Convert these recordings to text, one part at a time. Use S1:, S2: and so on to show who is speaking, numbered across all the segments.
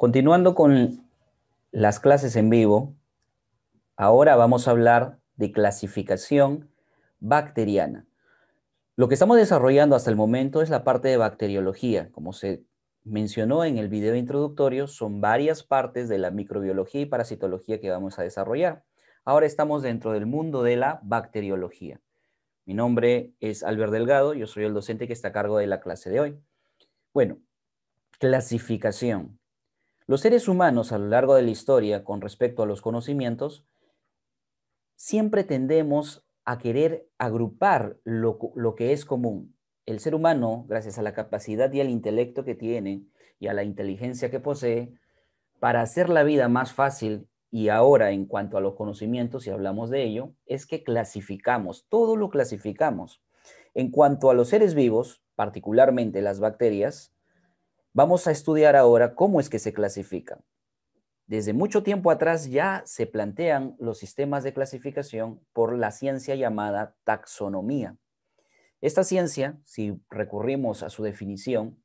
S1: Continuando con las clases en vivo, ahora vamos a hablar de clasificación bacteriana. Lo que estamos desarrollando hasta el momento es la parte de bacteriología. Como se mencionó en el video introductorio, son varias partes de la microbiología y parasitología que vamos a desarrollar. Ahora estamos dentro del mundo de la bacteriología. Mi nombre es Albert Delgado, yo soy el docente que está a cargo de la clase de hoy. Bueno, clasificación. Los seres humanos a lo largo de la historia con respecto a los conocimientos, siempre tendemos a querer agrupar lo, que es común. El ser humano, gracias a la capacidad y al intelecto que tiene y a la inteligencia que posee, para hacer la vida más fácil y ahora en cuanto a los conocimientos, si hablamos de ello, es que clasificamos, todo lo clasificamos. En cuanto a los seres vivos, particularmente las bacterias, Vamos a estudiar ahora cómo es que se clasifican. Desde mucho tiempo atrás ya se plantean los sistemas de clasificación por la ciencia llamada taxonomía. Esta ciencia, si recurrimos a su definición,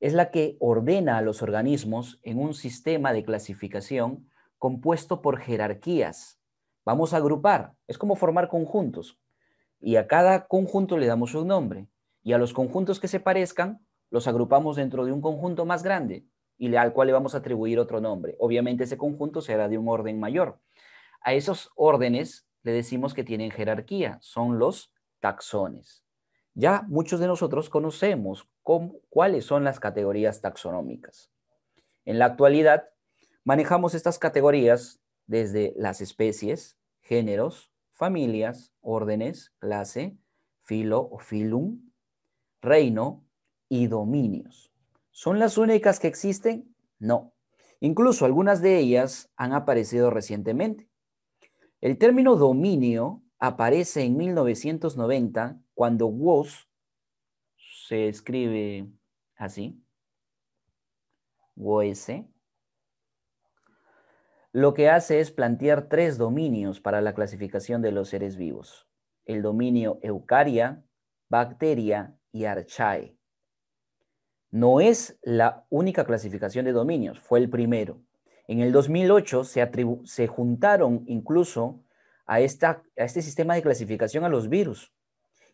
S1: es la que ordena a los organismos en un sistema de clasificación compuesto por jerarquías. Vamos a agrupar, es como formar conjuntos. Y a cada conjunto le damos un nombre. Y a los conjuntos que se parezcan los agrupamos dentro de un conjunto más grande y al cual le vamos a atribuir otro nombre. Obviamente ese conjunto será de un orden mayor. A esos órdenes le decimos que tienen jerarquía, son los taxones. Ya muchos de nosotros conocemos cuáles son las categorías taxonómicas. En la actualidad, manejamos estas categorías desde las especies, géneros, familias, órdenes, clase, filo o filum, reino, y dominios. ¿Son las únicas que existen? No. Incluso algunas de ellas han aparecido recientemente. El término dominio aparece en 1990 cuando WOS se escribe así, WOS, lo que hace es plantear tres dominios para la clasificación de los seres vivos. El dominio eucaria, bacteria y archae no es la única clasificación de dominios, fue el primero. En el 2008 se, se juntaron incluso a, este sistema de clasificación a los virus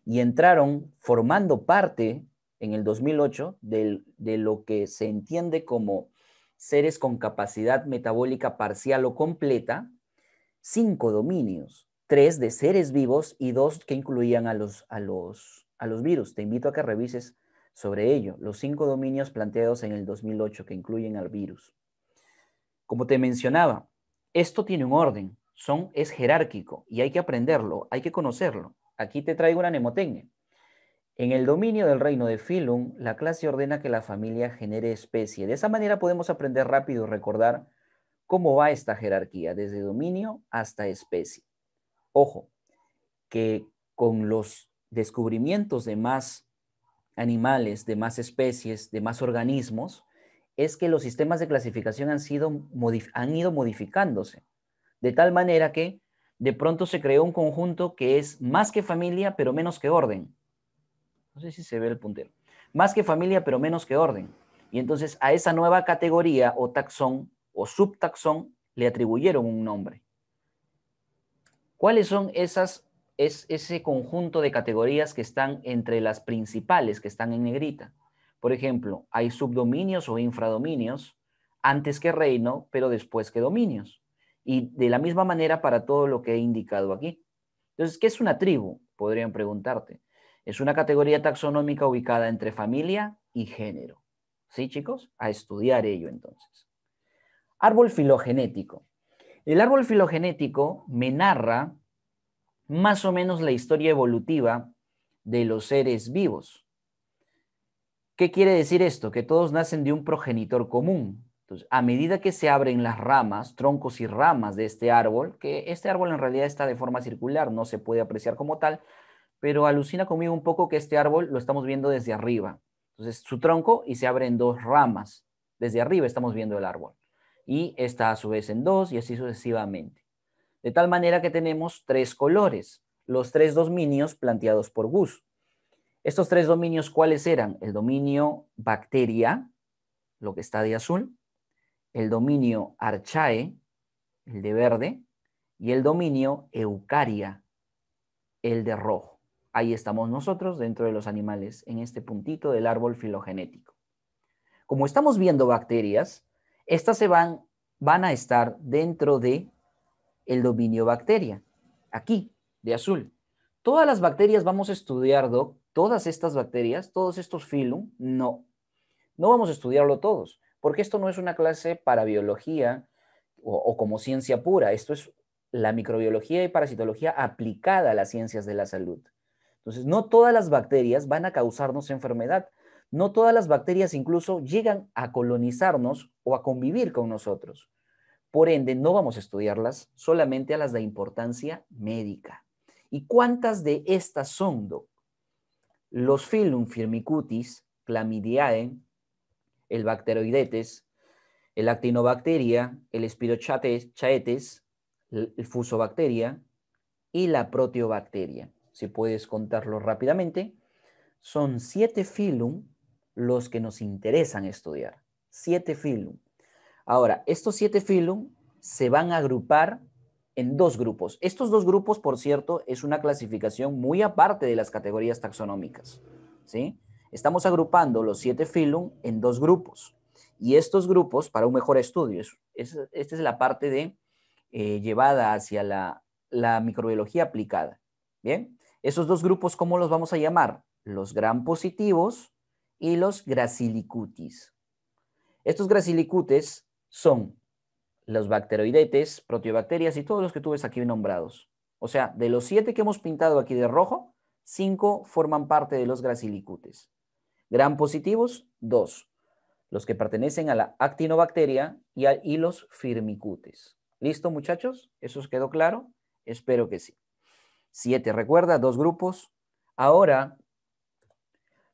S1: y entraron formando parte en el 2008 de, de lo que se entiende como seres con capacidad metabólica parcial o completa, cinco dominios, tres de seres vivos y dos que incluían a los, a los, a los virus. Te invito a que revises sobre ello, los cinco dominios planteados en el 2008 que incluyen al virus. Como te mencionaba, esto tiene un orden, son, es jerárquico y hay que aprenderlo, hay que conocerlo. Aquí te traigo una mnemotecnia. En el dominio del reino de Filum, la clase ordena que la familia genere especie. De esa manera podemos aprender rápido y recordar cómo va esta jerarquía, desde dominio hasta especie. Ojo, que con los descubrimientos de más animales, de más especies, de más organismos, es que los sistemas de clasificación han, sido, han ido modificándose, de tal manera que de pronto se creó un conjunto que es más que familia, pero menos que orden. No sé si se ve el puntero. Más que familia, pero menos que orden. Y entonces a esa nueva categoría o taxón o subtaxón le atribuyeron un nombre. ¿Cuáles son esas es ese conjunto de categorías que están entre las principales, que están en negrita. Por ejemplo, hay subdominios o infradominios antes que reino, pero después que dominios. Y de la misma manera para todo lo que he indicado aquí. Entonces, ¿qué es una tribu? Podrían preguntarte. Es una categoría taxonómica ubicada entre familia y género. ¿Sí, chicos? A estudiar ello entonces. Árbol filogenético. El árbol filogenético me narra más o menos la historia evolutiva de los seres vivos. ¿Qué quiere decir esto? Que todos nacen de un progenitor común. Entonces, a medida que se abren las ramas, troncos y ramas de este árbol, que este árbol en realidad está de forma circular, no se puede apreciar como tal, pero alucina conmigo un poco que este árbol lo estamos viendo desde arriba. Entonces, su tronco y se abren dos ramas. Desde arriba estamos viendo el árbol. Y está a su vez en dos y así sucesivamente. De tal manera que tenemos tres colores, los tres dominios planteados por Gus. Estos tres dominios, ¿cuáles eran? El dominio bacteria, lo que está de azul, el dominio archae, el de verde, y el dominio eucaria, el de rojo. Ahí estamos nosotros dentro de los animales, en este puntito del árbol filogenético. Como estamos viendo bacterias, estas se van, van a estar dentro de el dominio bacteria. Aquí, de azul. Todas las bacterias vamos a estudiar, Doc. Todas estas bacterias, todos estos filum, no. No vamos a estudiarlo todos, porque esto no es una clase para biología o, o como ciencia pura. Esto es la microbiología y parasitología aplicada a las ciencias de la salud. Entonces, no todas las bacterias van a causarnos enfermedad. No todas las bacterias incluso llegan a colonizarnos o a convivir con nosotros. Por ende, no vamos a estudiarlas, solamente a las de importancia médica. ¿Y cuántas de estas son, Doc? Los filum firmicutis, clamidiae, el Bacteroidetes, el Actinobacteria, el Spirochaetes, el Fusobacteria y la Proteobacteria. Si puedes contarlo rápidamente, son siete filum los que nos interesan estudiar. Siete filum. Ahora, estos siete filum se van a agrupar en dos grupos. Estos dos grupos, por cierto, es una clasificación muy aparte de las categorías taxonómicas. ¿sí? Estamos agrupando los siete filum en dos grupos. Y estos grupos, para un mejor estudio, esta es la parte de, eh, llevada hacia la, microbiología aplicada. Bien, esos dos grupos, ¿cómo los vamos a llamar? Los gran positivos y los gracilicutis. Estos gracilicutes son los bacteroidetes, proteobacterias y todos los que tú ves aquí nombrados. O sea, de los siete que hemos pintado aquí de rojo, cinco forman parte de los gracilicutes. Gran positivos, dos, los que pertenecen a la actinobacteria y, a, los firmicutes. ¿Listo, muchachos? ¿Eso os quedó claro? Espero que sí. Siete, recuerda, dos grupos. Ahora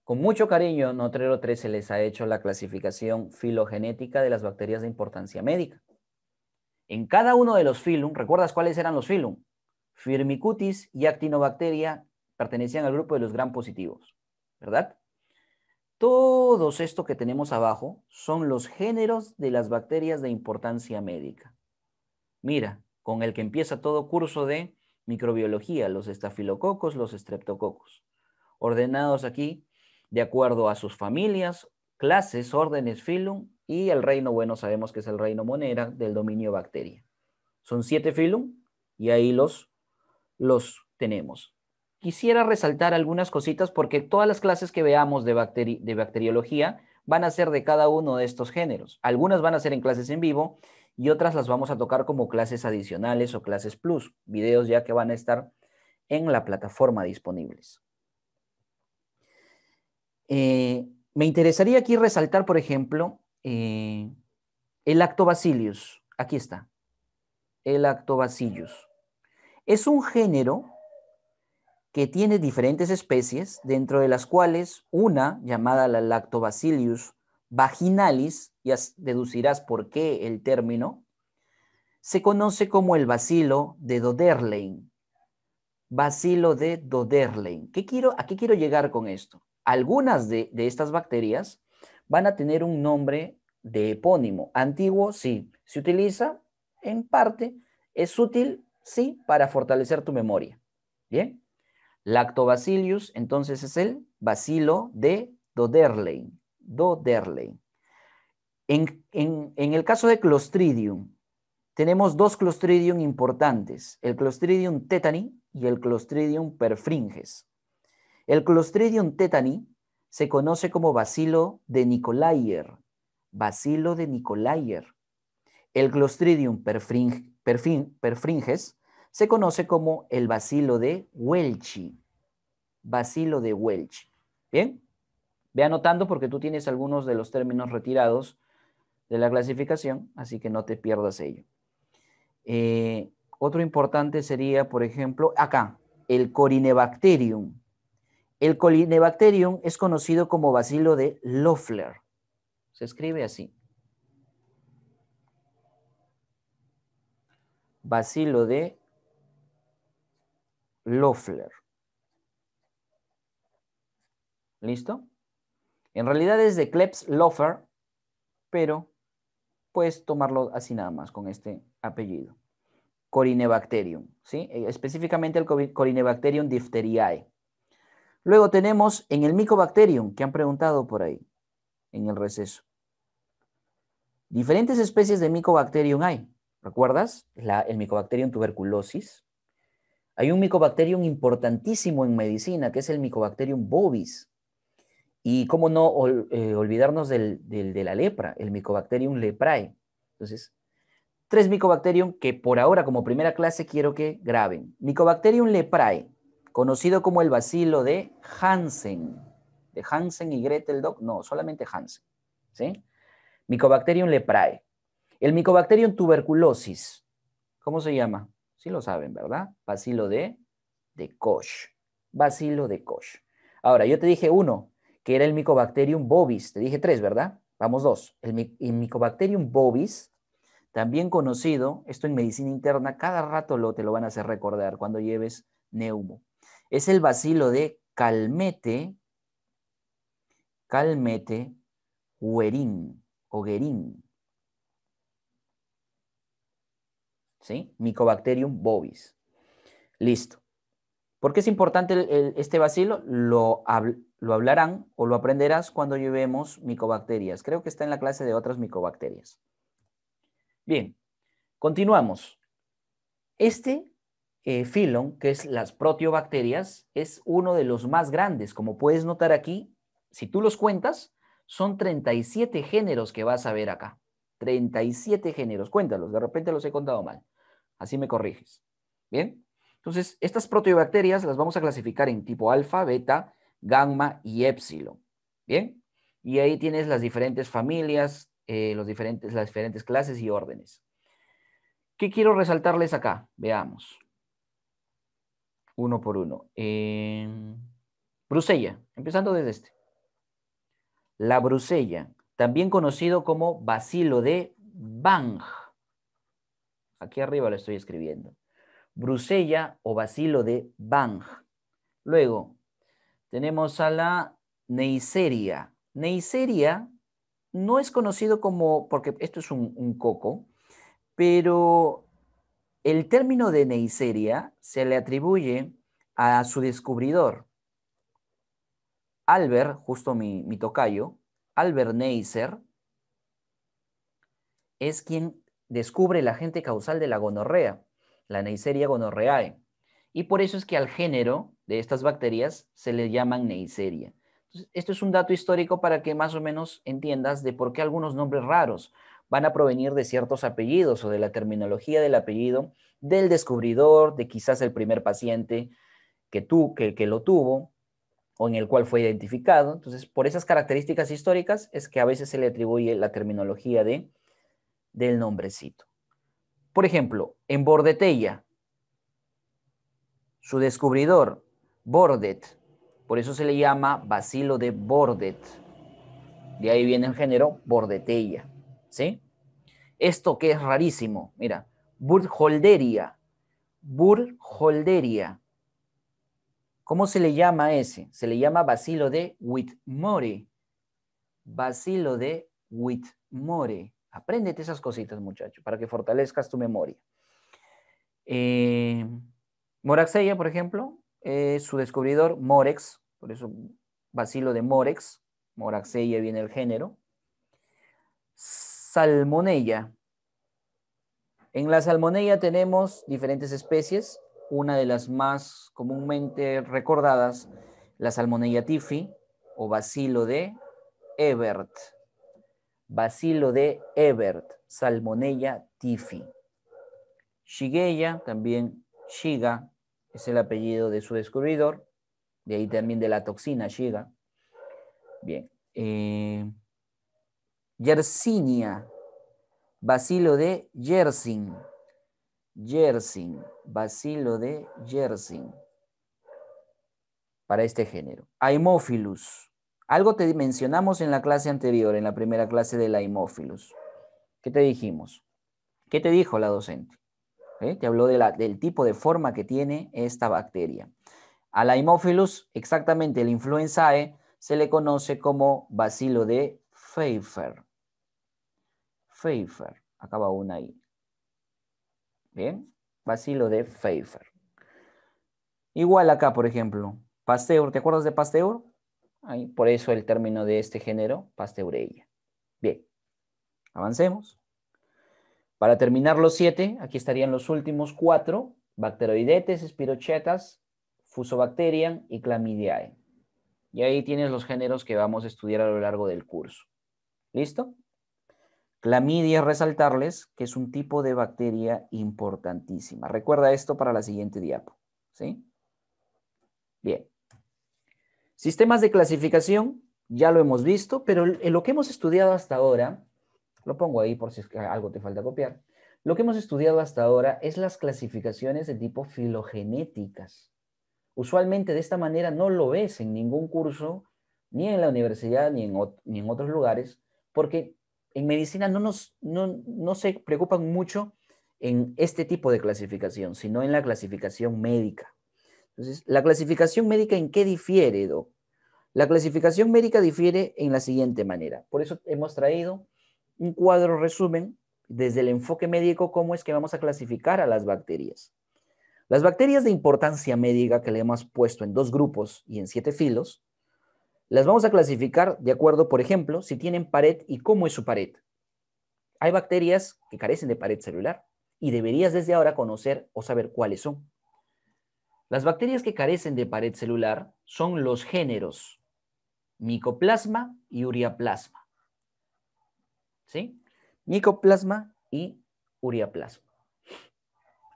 S1: con mucho cariño, Notrero 13 les ha hecho la clasificación filogenética de las bacterias de importancia médica. En cada uno de los filum, ¿recuerdas cuáles eran los filum? Firmicutis y actinobacteria pertenecían al grupo de los gran positivos, ¿verdad? Todos esto que tenemos abajo son los géneros de las bacterias de importancia médica. Mira, con el que empieza todo curso de microbiología, los estafilococos, los estreptococos, ordenados aquí de acuerdo a sus familias, clases, órdenes, filum, y el reino, bueno, sabemos que es el reino monera del dominio bacteria. Son siete filum y ahí los, los tenemos. Quisiera resaltar algunas cositas porque todas las clases que veamos de, de bacteriología van a ser de cada uno de estos géneros. Algunas van a ser en clases en vivo y otras las vamos a tocar como clases adicionales o clases plus, videos ya que van a estar en la plataforma disponibles. Eh, me interesaría aquí resaltar, por ejemplo, eh, el Lactobacillus. Aquí está. El Lactobacillus. Es un género que tiene diferentes especies, dentro de las cuales una, llamada la Lactobacillus vaginalis, ya deducirás por qué el término, se conoce como el bacilo de Doderlein. Bacilo de Doderlein. ¿Qué quiero, ¿A qué quiero llegar con esto? Algunas de, estas bacterias van a tener un nombre de epónimo. Antiguo, sí. Se utiliza en parte. Es útil, sí, para fortalecer tu memoria. Bien. Lactobacillus, entonces es el bacilo de Doderlein. Doderlein. En, en, el caso de Clostridium, tenemos dos Clostridium importantes, el Clostridium tetani y el Clostridium perfringes. El Clostridium tetani se conoce como bacilo de Nicolaier. bacilo de Nicolaier. El Clostridium perfringes se conoce como el bacilo de Welchi, bacilo de Welch. ¿Bien? Ve anotando porque tú tienes algunos de los términos retirados de la clasificación, así que no te pierdas ello. Eh, otro importante sería, por ejemplo, acá, el Corinebacterium. El Colinebacterium es conocido como bacilo de Loeffler. Se escribe así. Bacilo de Loeffler. ¿Listo? En realidad es de Klebs Loeffler, pero puedes tomarlo así nada más con este apellido. Corinebacterium, ¿sí? Eh, específicamente el Colinebacterium difteriae. Luego tenemos en el Mycobacterium, que han preguntado por ahí, en el receso. Diferentes especies de Mycobacterium hay. ¿Recuerdas? el Mycobacterium tuberculosis. Hay un Mycobacterium importantísimo en medicina, que es el Mycobacterium bovis. Y cómo no eh, olvidarnos del, de la lepra, el Mycobacterium leprae. Entonces, tres Mycobacterium que por ahora como primera clase quiero que graben. Mycobacterium leprae, conocido como el bacilo de Hansen. De Hansen y Gretel Doc, no, solamente Hansen. ¿sí? Mycobacterium leprae. El Mycobacterium tuberculosis, ¿cómo se llama? Sí lo saben, ¿verdad? Bacilo de, de Koch. Bacilo de Koch. Ahora, yo te dije uno, que era el Mycobacterium bovis. Te dije tres, ¿verdad? Vamos dos. El, Micobacterium Mycobacterium bovis, también conocido, esto en medicina interna, cada rato lo, te lo van a hacer recordar cuando lleves neumo es el vacilo de Calmete, Calmete, Huerín o ¿Sí? Mycobacterium bovis. Listo. ¿Por qué es importante este vacilo? Lo, lo, hablarán o lo aprenderás cuando llevemos micobacterias. Creo que está en la clase de otras micobacterias. Bien, continuamos. Este filon eh, que es las proteobacterias, es uno de los más grandes. Como puedes notar aquí, si tú los cuentas, son 37 géneros que vas a ver acá. 37 géneros, cuéntalos, de repente los he contado mal. Así me corriges. ¿Bien? Entonces, estas proteobacterias las vamos a clasificar en tipo alfa, beta, gamma y épsilon ¿Bien? Y ahí tienes las diferentes familias, eh, los diferentes, las diferentes clases y órdenes. ¿Qué quiero resaltarles acá? Veamos uno por uno. Em, Brusella, empezando desde este. La Brusella, también conocido como bacilo de Bang. Aquí arriba lo estoy escribiendo. Brusella o bacilo de Bang. Luego, tenemos a la Neisseria. Neisseria no es conocido como, porque esto es un coco, pero el término de Neisseria se le atribuye a su descubridor, Albert, justo mi, tocayo, Albert Neisser, es quien descubre el agente causal de la gonorrea, la Neisseria gonorreae. Y por eso es que al género de estas bacterias se le llaman Neisseria. esto es un dato histórico para que más o menos entiendas de por qué algunos nombres raros, van a provenir de ciertos apellidos o de la terminología del apellido del descubridor, de quizás el primer paciente que, tú, que, que lo tuvo o en el cual fue identificado. Entonces, por esas características históricas es que a veces se le atribuye la terminología del nombrecito. Por ejemplo, en Bordetella, su descubridor, Bordet, por eso se le llama bacilo de Bordet. De ahí viene el género Bordetella. ¿sí? Esto que es rarísimo, mira, burholderia, burholderia. ¿Cómo se le llama ese? Se le llama bacilo de Witmore. Bacilo de Whitmore. Apréndete esas cositas, muchachos, para que fortalezcas tu memoria. Eh, Moraxella, por ejemplo, su descubridor, Morex, por eso bacilo de Morex, Moraxella viene el género salmonella. En la salmonella tenemos diferentes especies. Una de las más comúnmente recordadas, la salmonella tifi o bacilo de Ebert. Bacilo de Ebert, salmonella tifi. Shigella, también Shiga, es el apellido de su descubridor. De ahí también de la toxina Shiga. Bien. Eh, Yersinia, bacilo de Yersin. Yersin, bacilo de Yersin. Para este género. Haemophilus. Algo te mencionamos en la clase anterior, en la primera clase del Haemophilus. ¿Qué te dijimos? ¿Qué te dijo la docente? ¿Eh? Te habló del tipo de forma que tiene esta bacteria. A la exactamente, exactamente el influenzae, se le conoce como bacilo de Pfeiffer. Pfeiffer. Acaba una I. Bien, vacilo de Pfeiffer. Igual acá, por ejemplo, Pasteur. ¿Te acuerdas de Pasteur? por eso el término de este género, Pasteurella Bien, avancemos. Para terminar los siete, aquí estarían los últimos cuatro. Bacteroidetes, Spirochetas, Fusobacterian y Clamidiae. Y ahí tienes los géneros que vamos a estudiar a lo largo del curso. ¿Listo? Clamidia, resaltarles que es un tipo de bacteria importantísima. Recuerda esto para la siguiente diapo. ¿sí? Bien. Sistemas de clasificación, ya lo hemos visto, pero en lo que hemos estudiado hasta ahora, lo pongo ahí por si algo te falta copiar, lo que hemos estudiado hasta ahora es las clasificaciones de tipo filogenéticas. Usualmente de esta manera no lo ves en ningún curso, ni en la universidad, ni en, ni en otros lugares, porque en medicina no, nos, se preocupan mucho en este tipo de clasificación, sino en la clasificación médica. Entonces, ¿la clasificación médica en qué difiere, Edo? La clasificación médica difiere en la siguiente manera. Por eso hemos traído un cuadro resumen desde el enfoque médico, cómo es que vamos a clasificar a las bacterias. Las bacterias de importancia médica que le hemos puesto en dos grupos y en siete filos las vamos a clasificar de acuerdo, por ejemplo, si tienen pared y cómo es su pared. Hay bacterias que carecen de pared celular y deberías desde ahora conocer o saber cuáles son. Las bacterias que carecen de pared celular son los géneros micoplasma y uriaplasma. ¿Sí? Micoplasma y uriaplasma.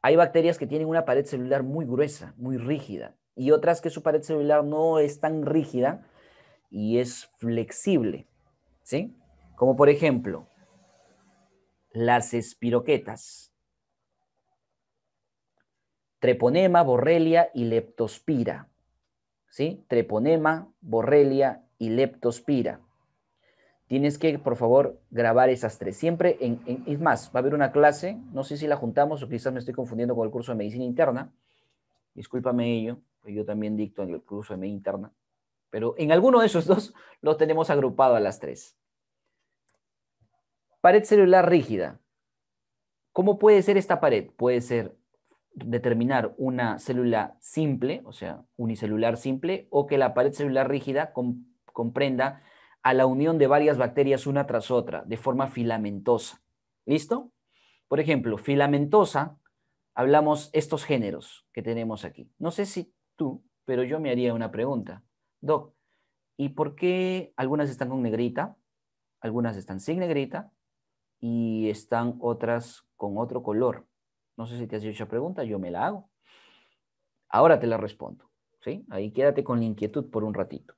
S1: Hay bacterias que tienen una pared celular muy gruesa, muy rígida, y otras que su pared celular no es tan rígida y es flexible, ¿sí? Como por ejemplo, las espiroquetas, treponema, borrelia y leptospira, ¿sí? Treponema, borrelia y leptospira. Tienes que, por favor, grabar esas tres. Siempre, en, es más, va a haber una clase, no sé si la juntamos o quizás me estoy confundiendo con el curso de medicina interna. Discúlpame ello, pues yo también dicto en el curso de medicina interna pero en alguno de esos dos los tenemos agrupado a las tres. Pared celular rígida. ¿Cómo puede ser esta pared? Puede ser determinar una célula simple, o sea, unicelular simple, o que la pared celular rígida comprenda a la unión de varias bacterias una tras otra, de forma filamentosa. ¿Listo? Por ejemplo, filamentosa, hablamos estos géneros que tenemos aquí. No sé si tú, pero yo me haría una pregunta. Doc, ¿y por qué algunas están con negrita, algunas están sin negrita y están otras con otro color? No sé si te has hecho esa pregunta, yo me la hago. Ahora te la respondo, ¿sí? Ahí quédate con la inquietud por un ratito.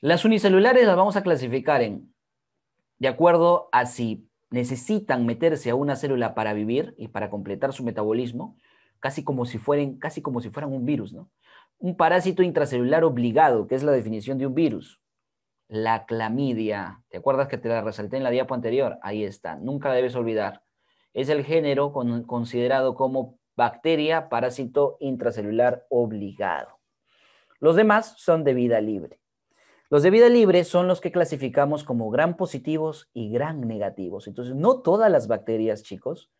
S1: Las unicelulares las vamos a clasificar en, de acuerdo a si necesitan meterse a una célula para vivir y para completar su metabolismo, casi como si casi como si fueran un virus, ¿no? un parásito intracelular obligado, que es la definición de un virus. La clamidia, ¿te acuerdas que te la resalté en la diapo anterior? Ahí está, nunca debes olvidar. Es el género considerado como bacteria parásito intracelular obligado. Los demás son de vida libre. Los de vida libre son los que clasificamos como gran positivos y gran negativos. Entonces, no todas las bacterias, chicos,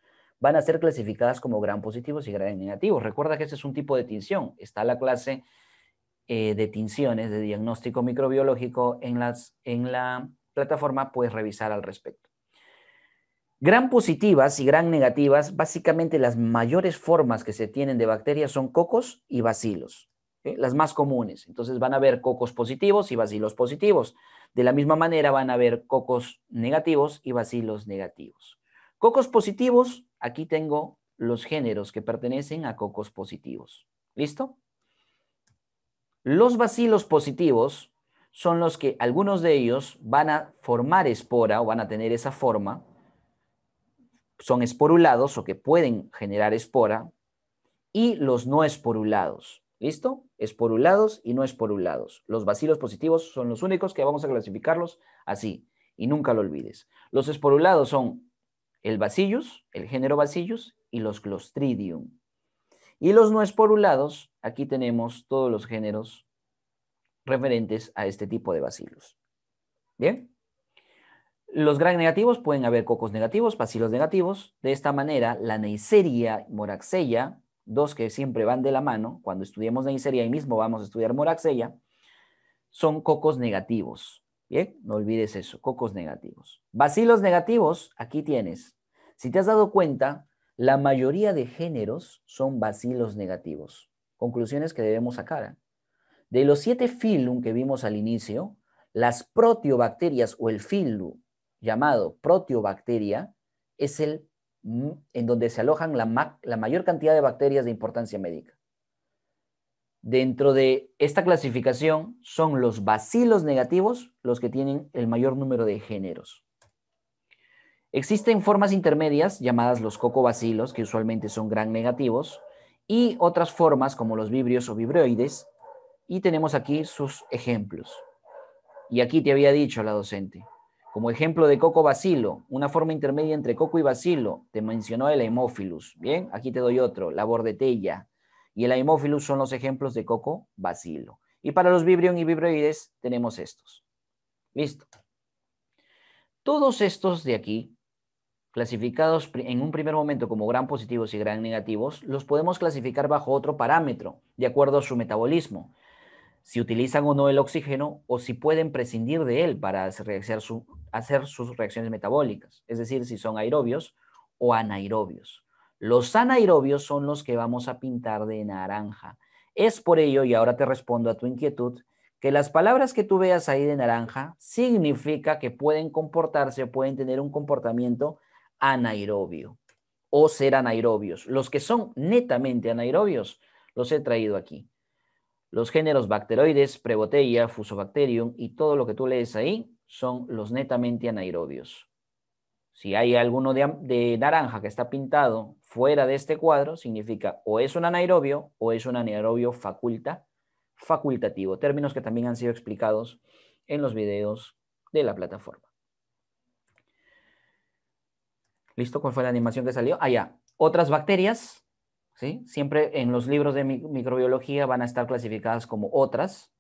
S1: van a ser clasificadas como gran positivos y gran negativos. Recuerda que ese es un tipo de tinción. Está la clase eh, de tinciones de diagnóstico microbiológico en, la plataforma, puedes revisar al respecto. Gran positivas y gran negativas, básicamente las mayores formas que se tienen de bacterias son cocos y bacilos, las más comunes. Entonces van a haber cocos positivos y bacilos positivos. De la misma manera van a haber cocos negativos y bacilos negativos. Cocos positivos aquí tengo los géneros que pertenecen a cocos positivos. ¿Listo? Los bacilos positivos son los que algunos de ellos van a formar espora o van a tener esa forma. Son esporulados o que pueden generar espora. Y los no esporulados. ¿Listo? Esporulados y no esporulados. Los bacilos positivos son los únicos que vamos a clasificarlos así. Y nunca lo olvides. Los esporulados son el bacillus, el género bacillus y los clostridium. Y los no esporulados, aquí tenemos todos los géneros referentes a este tipo de bacilos. ¿Bien? Los gran negativos pueden haber cocos negativos, bacilos negativos. De esta manera, la Neisseria y Moraxella, dos que siempre van de la mano, cuando estudiemos Neisseria y mismo vamos a estudiar Moraxella, son cocos negativos. Bien, no olvides eso, cocos negativos. Bacilos negativos, aquí tienes si te has dado cuenta, la mayoría de géneros son bacilos negativos. Conclusiones que debemos sacar. ¿eh? De los siete filum que vimos al inicio, las proteobacterias o el filum llamado proteobacteria es el mm, en donde se alojan la, la mayor cantidad de bacterias de importancia médica. Dentro de esta clasificación son los bacilos negativos los que tienen el mayor número de géneros. Existen formas intermedias llamadas los cocobacilos, que usualmente son gran negativos, y otras formas como los vibrios o vibrioides, y tenemos aquí sus ejemplos. Y aquí te había dicho la docente, como ejemplo de coco bacilo, una forma intermedia entre coco y bacilo, te mencionó el Haemophilus. Bien, aquí te doy otro, la bordetella. Y el Haemophilus son los ejemplos de coco bacilo. Y para los vibrios y vibrioides tenemos estos. Listo. Todos estos de aquí clasificados en un primer momento como gran positivos y gran negativos, los podemos clasificar bajo otro parámetro, de acuerdo a su metabolismo, si utilizan o no el oxígeno o si pueden prescindir de él para hacer, sus reacciones metabólicas, es decir, si son aerobios o anaerobios. Los anaerobios son los que vamos a pintar de naranja. Es por ello, y ahora te respondo a tu inquietud, que las palabras que tú veas ahí de naranja significa que pueden comportarse, pueden tener un comportamiento anaerobio o ser anaerobios. Los que son netamente anaerobios los he traído aquí. Los géneros bacteroides, prebotella, fusobacterium y todo lo que tú lees ahí son los netamente anaerobios. Si hay alguno de, naranja que está pintado fuera de este cuadro, significa o es un anaerobio o es un anaerobio facultativo. Términos que también han sido explicados en los videos de la plataforma. ¿Listo? ¿Cuál fue la animación que salió? Allá. Ah, otras bacterias, ¿sí? Siempre en los libros de microbiología van a estar clasificadas como otras.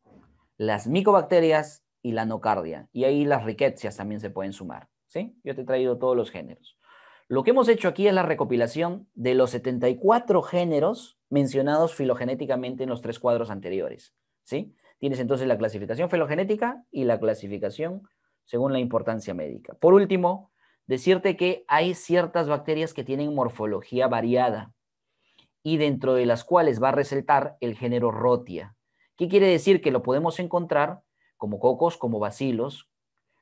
S1: Las micobacterias y la nocardia. Y ahí las riquecias también se pueden sumar, ¿sí? Yo te he traído todos los géneros. Lo que hemos hecho aquí es la recopilación de los 74 géneros mencionados filogenéticamente en los tres cuadros anteriores, ¿sí? Tienes entonces la clasificación filogenética y la clasificación según la importancia médica. Por último, decirte que hay ciertas bacterias que tienen morfología variada y dentro de las cuales va a resaltar el género Rotia. ¿Qué quiere decir? Que lo podemos encontrar como cocos, como bacilos,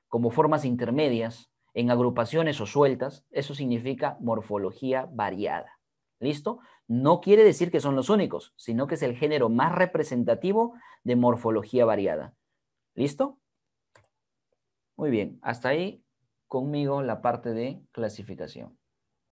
S1: como formas intermedias, en agrupaciones o sueltas. Eso significa morfología variada. ¿Listo? No quiere decir que son los únicos, sino que es el género más representativo de morfología variada. ¿Listo? Muy bien, hasta ahí conmigo la parte de clasificación.